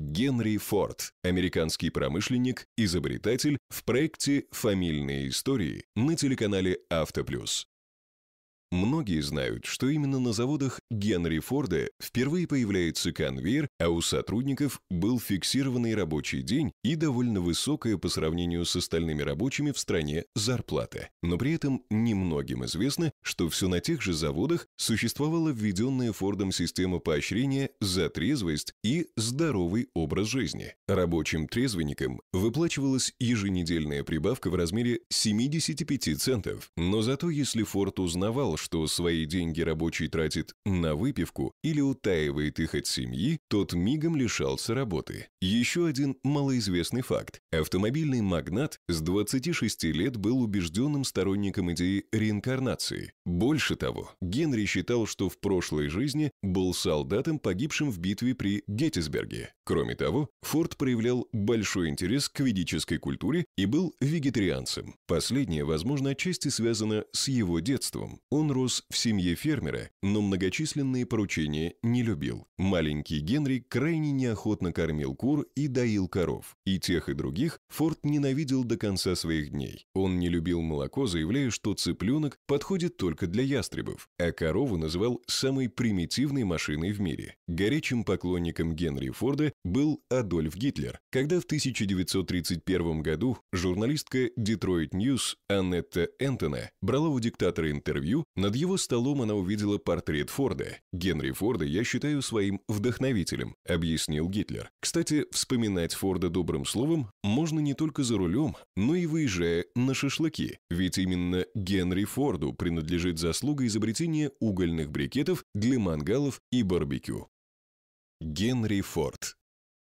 Генри Форд, американский промышленник, изобретатель в проекте «Фамильные истории» на телеканале «Автоплюс». Многие знают, что именно на заводах Генри Форда впервые появляется конвейер, а у сотрудников был фиксированный рабочий день и довольно высокая по сравнению с остальными рабочими в стране зарплата. Но при этом немногим известно, что все на тех же заводах существовала введенная Фордом система поощрения за трезвость и здоровый образ жизни. Рабочим трезвенникам выплачивалась еженедельная прибавка в размере 75 центов, но зато если Форд узнавал, что свои деньги рабочий тратит на выпивку или утаивает их от семьи, тот мигом лишался работы. Еще один малоизвестный факт. Автомобильный магнат с 26 лет был убежденным сторонником идеи реинкарнации. Больше того, Генри считал, что в прошлой жизни был солдатом, погибшим в битве при Геттисберге. Кроме того, Форд проявлял большой интерес к ведической культуре и был вегетарианцем. Последнее, возможно, отчасти связано с его детством. Он рос в семье фермера, но многочисленные поручения не любил. Маленький Генри крайне неохотно кормил кур и доил коров. И тех, и других Форд ненавидел до конца своих дней. Он не любил молоко, заявляя, что цыпленок подходит только только для ястребов, а корову называл самой примитивной машиной в мире. Горячим поклонником Генри Форда был Адольф Гитлер. Когда в 1931 году журналистка Detroit News Аннетта Энтона брала у диктатора интервью, над его столом она увидела портрет Форда. «Генри Форда я считаю своим вдохновителем», – объяснил Гитлер. Кстати, вспоминать Форда добрым словом можно не только за рулем, но и выезжая на шашлыки, ведь именно Генри Форду принадлежит лежит заслуга изобретения угольных брикетов для мангалов и барбекю. Генри Форд